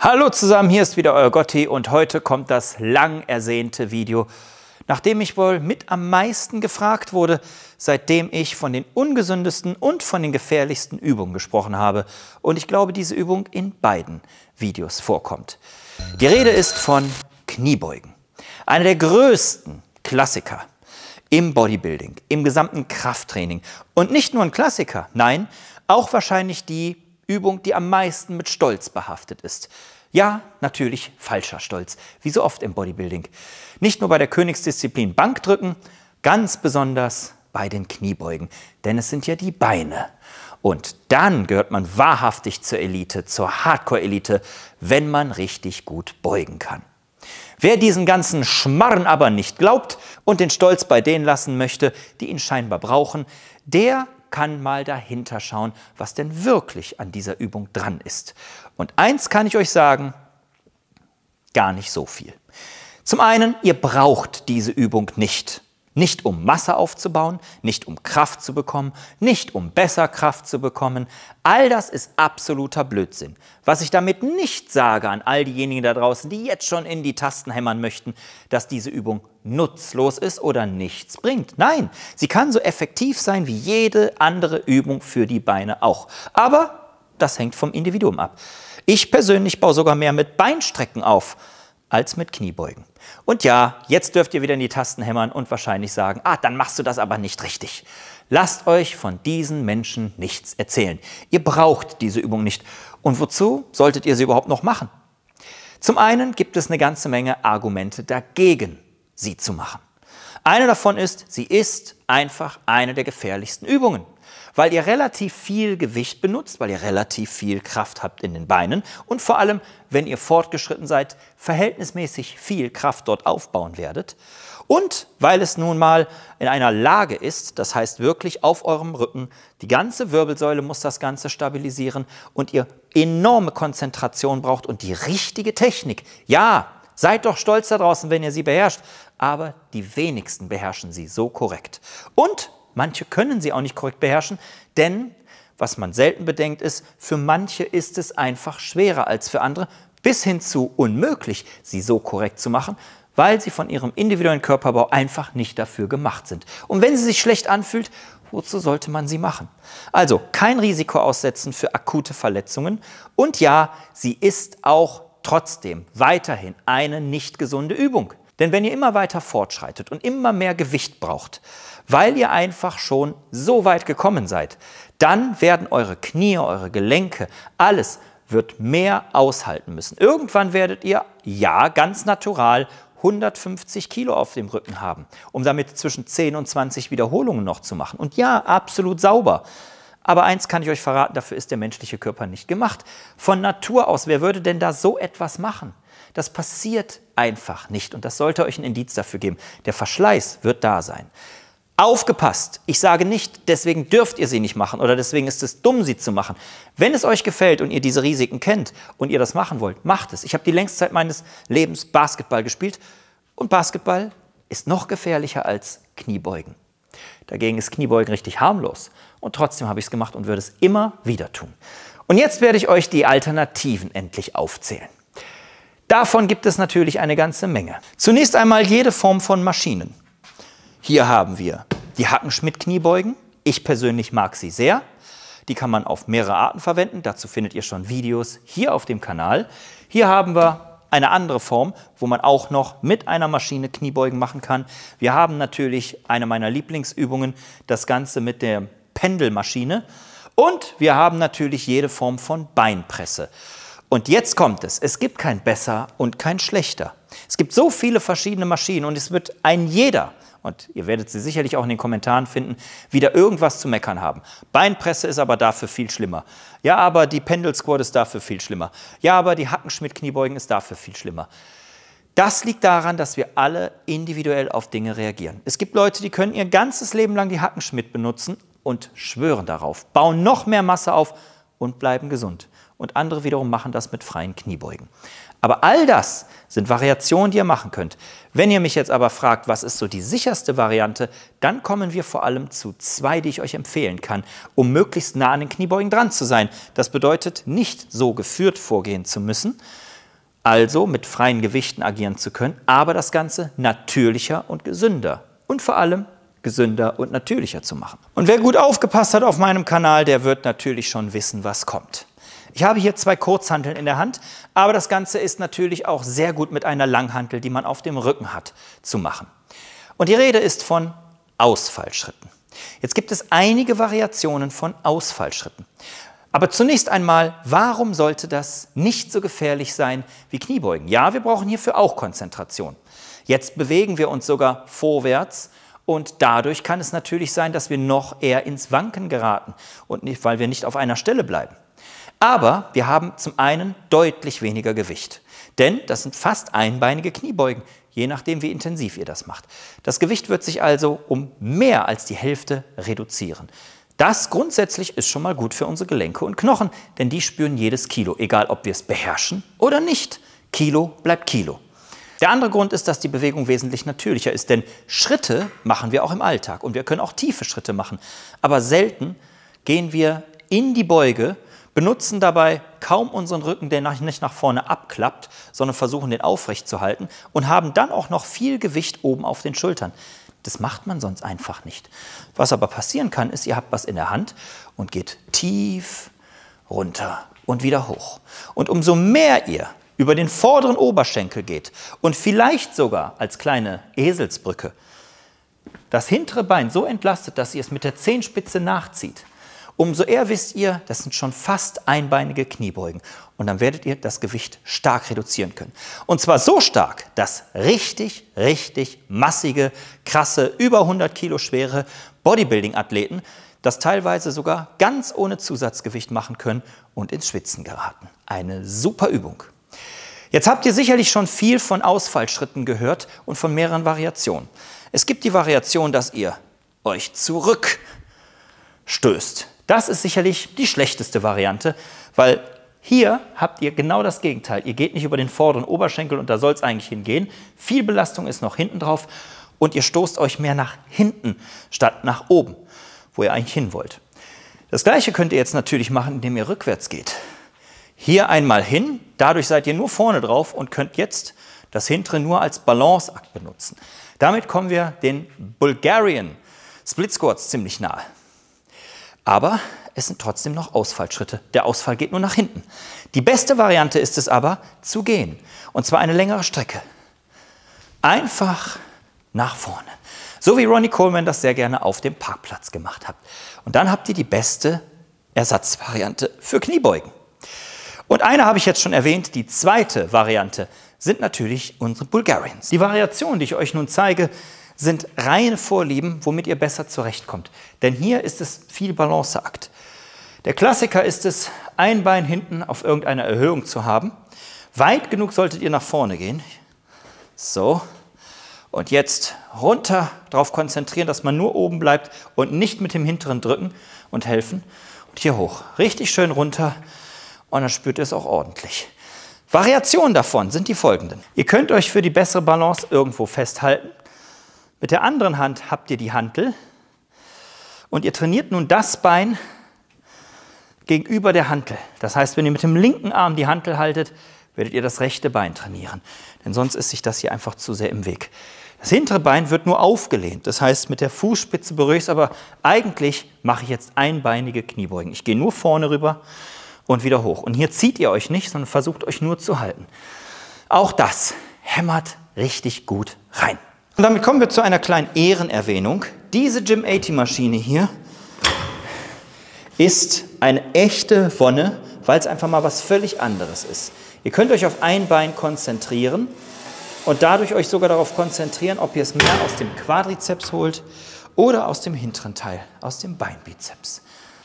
Hallo zusammen, hier ist wieder euer Gotti und heute kommt das lang ersehnte Video, nachdem ich wohl mit am meisten gefragt wurde, seitdem ich von den ungesündesten und von den gefährlichsten Übungen gesprochen habe. Und ich glaube, diese Übung in beiden Videos vorkommt. Die Rede ist von Kniebeugen. Einer der größten Klassiker im Bodybuilding, im gesamten Krafttraining. Und nicht nur ein Klassiker, nein, auch wahrscheinlich die Übung, die am meisten mit Stolz behaftet ist. Ja, natürlich falscher Stolz, wie so oft im Bodybuilding. Nicht nur bei der Königsdisziplin Bankdrücken, ganz besonders bei den Kniebeugen, denn es sind ja die Beine. Und dann gehört man wahrhaftig zur Elite, zur Hardcore-Elite, wenn man richtig gut beugen kann. Wer diesen ganzen Schmarren aber nicht glaubt und den Stolz bei denen lassen möchte, die ihn scheinbar brauchen, der kann mal dahinter schauen, was denn wirklich an dieser Übung dran ist. Und eins kann ich euch sagen, gar nicht so viel. Zum einen, ihr braucht diese Übung nicht. Nicht um Masse aufzubauen, nicht um Kraft zu bekommen, nicht um besser Kraft zu bekommen. All das ist absoluter Blödsinn. Was ich damit nicht sage an all diejenigen da draußen, die jetzt schon in die Tasten hämmern möchten, dass diese Übung nutzlos ist oder nichts bringt. Nein, sie kann so effektiv sein wie jede andere Übung für die Beine auch. Aber das hängt vom Individuum ab. Ich persönlich baue sogar mehr mit Beinstrecken auf als mit Kniebeugen. Und ja, jetzt dürft ihr wieder in die Tasten hämmern und wahrscheinlich sagen, ah, dann machst du das aber nicht richtig. Lasst euch von diesen Menschen nichts erzählen. Ihr braucht diese Übung nicht. Und wozu solltet ihr sie überhaupt noch machen? Zum einen gibt es eine ganze Menge Argumente dagegen, sie zu machen. Eine davon ist, sie ist einfach eine der gefährlichsten Übungen weil ihr relativ viel Gewicht benutzt, weil ihr relativ viel Kraft habt in den Beinen und vor allem, wenn ihr fortgeschritten seid, verhältnismäßig viel Kraft dort aufbauen werdet. Und weil es nun mal in einer Lage ist, das heißt wirklich auf eurem Rücken, die ganze Wirbelsäule muss das Ganze stabilisieren und ihr enorme Konzentration braucht und die richtige Technik. Ja, Seid doch stolz da draußen, wenn ihr sie beherrscht. Aber die wenigsten beherrschen sie so korrekt. Und Manche können sie auch nicht korrekt beherrschen, denn, was man selten bedenkt, ist, für manche ist es einfach schwerer als für andere, bis hin zu unmöglich, sie so korrekt zu machen, weil sie von ihrem individuellen Körperbau einfach nicht dafür gemacht sind. Und wenn sie sich schlecht anfühlt, wozu sollte man sie machen? Also kein Risiko aussetzen für akute Verletzungen. Und ja, sie ist auch trotzdem weiterhin eine nicht gesunde Übung. Denn wenn ihr immer weiter fortschreitet und immer mehr Gewicht braucht, weil ihr einfach schon so weit gekommen seid, dann werden eure Knie, eure Gelenke, alles wird mehr aushalten müssen. Irgendwann werdet ihr, ja, ganz natural, 150 Kilo auf dem Rücken haben, um damit zwischen 10 und 20 Wiederholungen noch zu machen. Und ja, absolut sauber. Aber eins kann ich euch verraten, dafür ist der menschliche Körper nicht gemacht. Von Natur aus, wer würde denn da so etwas machen? Das passiert einfach nicht. Und das sollte euch ein Indiz dafür geben. Der Verschleiß wird da sein. Aufgepasst! Ich sage nicht, deswegen dürft ihr sie nicht machen oder deswegen ist es dumm, sie zu machen. Wenn es euch gefällt und ihr diese Risiken kennt und ihr das machen wollt, macht es. Ich habe die längste Zeit meines Lebens Basketball gespielt und Basketball ist noch gefährlicher als Kniebeugen. Dagegen ist Kniebeugen richtig harmlos und trotzdem habe ich es gemacht und würde es immer wieder tun. Und jetzt werde ich euch die Alternativen endlich aufzählen. Davon gibt es natürlich eine ganze Menge. Zunächst einmal jede Form von Maschinen. Hier haben wir die Hackenschmidt-Kniebeugen. Ich persönlich mag sie sehr. Die kann man auf mehrere Arten verwenden. Dazu findet ihr schon Videos hier auf dem Kanal. Hier haben wir eine andere Form, wo man auch noch mit einer Maschine Kniebeugen machen kann. Wir haben natürlich eine meiner Lieblingsübungen, das Ganze mit der Pendelmaschine. Und wir haben natürlich jede Form von Beinpresse. Und jetzt kommt es. Es gibt kein besser und kein schlechter. Es gibt so viele verschiedene Maschinen und es wird ein jeder, und ihr werdet sie sicherlich auch in den Kommentaren finden, wieder irgendwas zu meckern haben. Beinpresse ist aber dafür viel schlimmer. Ja, aber die Pendel Squad ist dafür viel schlimmer. Ja, aber die Hackenschmidt-Kniebeugen ist dafür viel schlimmer. Das liegt daran, dass wir alle individuell auf Dinge reagieren. Es gibt Leute, die können ihr ganzes Leben lang die Hackenschmidt benutzen und schwören darauf, bauen noch mehr Masse auf und bleiben gesund und andere wiederum machen das mit freien Kniebeugen. Aber all das sind Variationen, die ihr machen könnt. Wenn ihr mich jetzt aber fragt, was ist so die sicherste Variante, dann kommen wir vor allem zu zwei, die ich euch empfehlen kann, um möglichst nah an den Kniebeugen dran zu sein. Das bedeutet, nicht so geführt vorgehen zu müssen, also mit freien Gewichten agieren zu können, aber das Ganze natürlicher und gesünder. Und vor allem gesünder und natürlicher zu machen. Und wer gut aufgepasst hat auf meinem Kanal, der wird natürlich schon wissen, was kommt. Ich habe hier zwei Kurzhanteln in der Hand, aber das Ganze ist natürlich auch sehr gut mit einer Langhantel, die man auf dem Rücken hat, zu machen. Und die Rede ist von Ausfallschritten. Jetzt gibt es einige Variationen von Ausfallschritten. Aber zunächst einmal, warum sollte das nicht so gefährlich sein wie Kniebeugen? Ja, wir brauchen hierfür auch Konzentration. Jetzt bewegen wir uns sogar vorwärts und dadurch kann es natürlich sein, dass wir noch eher ins Wanken geraten und nicht, weil wir nicht auf einer Stelle bleiben. Aber wir haben zum einen deutlich weniger Gewicht. Denn das sind fast einbeinige Kniebeugen, je nachdem, wie intensiv ihr das macht. Das Gewicht wird sich also um mehr als die Hälfte reduzieren. Das grundsätzlich ist schon mal gut für unsere Gelenke und Knochen, denn die spüren jedes Kilo, egal ob wir es beherrschen oder nicht. Kilo bleibt Kilo. Der andere Grund ist, dass die Bewegung wesentlich natürlicher ist, denn Schritte machen wir auch im Alltag und wir können auch tiefe Schritte machen. Aber selten gehen wir in die Beuge benutzen dabei kaum unseren Rücken, der nicht nach vorne abklappt, sondern versuchen, den aufrecht zu halten und haben dann auch noch viel Gewicht oben auf den Schultern. Das macht man sonst einfach nicht. Was aber passieren kann, ist, ihr habt was in der Hand und geht tief runter und wieder hoch. Und umso mehr ihr über den vorderen Oberschenkel geht und vielleicht sogar als kleine Eselsbrücke das hintere Bein so entlastet, dass ihr es mit der Zehenspitze nachzieht, Umso eher wisst ihr, das sind schon fast einbeinige Kniebeugen. Und dann werdet ihr das Gewicht stark reduzieren können. Und zwar so stark, dass richtig, richtig massige, krasse, über 100 Kilo schwere Bodybuilding-Athleten das teilweise sogar ganz ohne Zusatzgewicht machen können und ins Schwitzen geraten. Eine super Übung. Jetzt habt ihr sicherlich schon viel von Ausfallschritten gehört und von mehreren Variationen. Es gibt die Variation, dass ihr euch zurückstößt, das ist sicherlich die schlechteste Variante, weil hier habt ihr genau das Gegenteil. Ihr geht nicht über den vorderen Oberschenkel und da soll es eigentlich hingehen. Viel Belastung ist noch hinten drauf und ihr stoßt euch mehr nach hinten statt nach oben, wo ihr eigentlich hin wollt. Das gleiche könnt ihr jetzt natürlich machen, indem ihr rückwärts geht. Hier einmal hin, dadurch seid ihr nur vorne drauf und könnt jetzt das hintere nur als Balanceakt benutzen. Damit kommen wir den Bulgarian Split Squats ziemlich nahe. Aber es sind trotzdem noch Ausfallschritte. Der Ausfall geht nur nach hinten. Die beste Variante ist es aber, zu gehen. Und zwar eine längere Strecke. Einfach nach vorne. So wie Ronnie Coleman das sehr gerne auf dem Parkplatz gemacht hat. Und dann habt ihr die beste Ersatzvariante für Kniebeugen. Und eine habe ich jetzt schon erwähnt, die zweite Variante sind natürlich unsere Bulgarians. Die Variation, die ich euch nun zeige, sind reine Vorlieben, womit ihr besser zurechtkommt. Denn hier ist es viel Balanceakt. Der Klassiker ist es, ein Bein hinten auf irgendeiner Erhöhung zu haben. Weit genug solltet ihr nach vorne gehen. So. Und jetzt runter, darauf konzentrieren, dass man nur oben bleibt und nicht mit dem hinteren drücken und helfen. Und hier hoch. Richtig schön runter und dann spürt ihr es auch ordentlich. Variationen davon sind die folgenden. Ihr könnt euch für die bessere Balance irgendwo festhalten mit der anderen Hand habt ihr die Hantel und ihr trainiert nun das Bein gegenüber der Hantel. Das heißt, wenn ihr mit dem linken Arm die Hantel haltet, werdet ihr das rechte Bein trainieren. Denn sonst ist sich das hier einfach zu sehr im Weg. Das hintere Bein wird nur aufgelehnt. Das heißt, mit der Fußspitze berühre ich es, aber eigentlich mache ich jetzt einbeinige Kniebeugen. Ich gehe nur vorne rüber und wieder hoch. Und hier zieht ihr euch nicht, sondern versucht euch nur zu halten. Auch das hämmert richtig gut rein. Und damit kommen wir zu einer kleinen Ehrenerwähnung. Diese Jim 80 Maschine hier ist eine echte Wonne, weil es einfach mal was völlig anderes ist. Ihr könnt euch auf ein Bein konzentrieren und dadurch euch sogar darauf konzentrieren, ob ihr es mehr aus dem Quadrizeps holt oder aus dem hinteren Teil, aus dem Beinbizeps.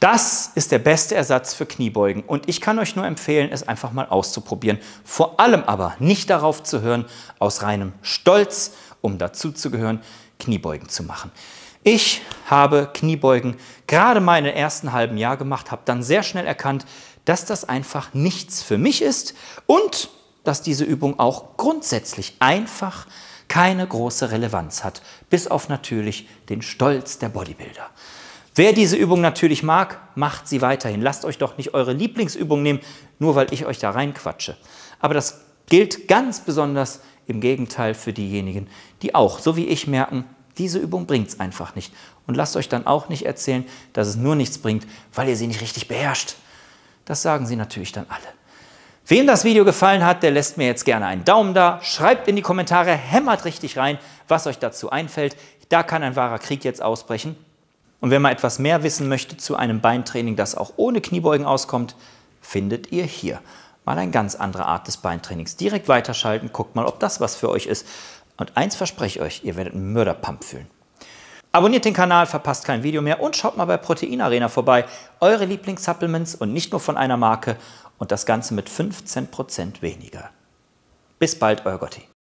Das ist der beste Ersatz für Kniebeugen und ich kann euch nur empfehlen, es einfach mal auszuprobieren. Vor allem aber nicht darauf zu hören, aus reinem Stolz um dazuzugehören, Kniebeugen zu machen. Ich habe Kniebeugen gerade mal in den ersten halben Jahr gemacht, habe dann sehr schnell erkannt, dass das einfach nichts für mich ist und dass diese Übung auch grundsätzlich einfach keine große Relevanz hat, bis auf natürlich den Stolz der Bodybuilder. Wer diese Übung natürlich mag, macht sie weiterhin. Lasst euch doch nicht eure Lieblingsübung nehmen, nur weil ich euch da reinquatsche. Aber das gilt ganz besonders im Gegenteil für diejenigen, die auch, so wie ich, merken, diese Übung bringt es einfach nicht. Und lasst euch dann auch nicht erzählen, dass es nur nichts bringt, weil ihr sie nicht richtig beherrscht. Das sagen sie natürlich dann alle. Wem das Video gefallen hat, der lässt mir jetzt gerne einen Daumen da, schreibt in die Kommentare, hämmert richtig rein, was euch dazu einfällt. Da kann ein wahrer Krieg jetzt ausbrechen. Und wenn man etwas mehr wissen möchte zu einem Beintraining, das auch ohne Kniebeugen auskommt, findet ihr hier mal eine ganz andere Art des Beintrainings. Direkt weiterschalten, guckt mal, ob das was für euch ist. Und eins verspreche ich euch, ihr werdet einen Mörderpump fühlen. Abonniert den Kanal, verpasst kein Video mehr und schaut mal bei Protein Arena vorbei. Eure Lieblingssupplements und nicht nur von einer Marke und das Ganze mit 15% weniger. Bis bald, euer Gotti.